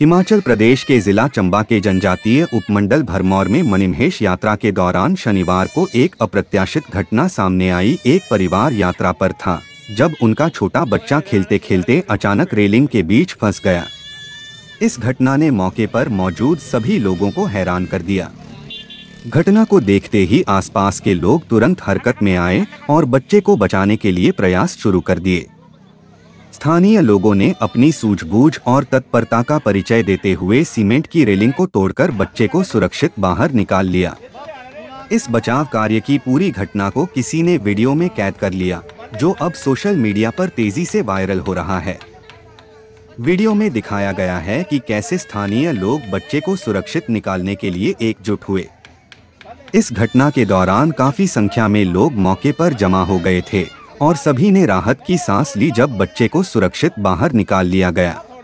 हिमाचल प्रदेश के जिला चंबा के जनजातीय उपमंडल भरमौर में मणिमहेश यात्रा के दौरान शनिवार को एक अप्रत्याशित घटना सामने आई एक परिवार यात्रा पर था जब उनका छोटा बच्चा खेलते खेलते अचानक रेलिंग के बीच फंस गया इस घटना ने मौके पर मौजूद सभी लोगों को हैरान कर दिया घटना को देखते ही आसपास के लोग तुरंत हरकत में आए और बच्चे को बचाने के लिए प्रयास शुरू कर दिए स्थानीय लोगों ने अपनी सूझबूझ और तत्परता का परिचय देते हुए सीमेंट की रेलिंग को तोड़कर बच्चे को सुरक्षित बाहर निकाल लिया इस बचाव कार्य की पूरी घटना को किसी ने वीडियो में कैद कर लिया जो अब सोशल मीडिया पर तेजी से वायरल हो रहा है वीडियो में दिखाया गया है कि कैसे स्थानीय लोग बच्चे को सुरक्षित निकालने के लिए एकजुट हुए इस घटना के दौरान काफी संख्या में लोग मौके पर जमा हो गए थे और सभी ने राहत की सांस ली जब बच्चे को सुरक्षित बाहर निकाल लिया गया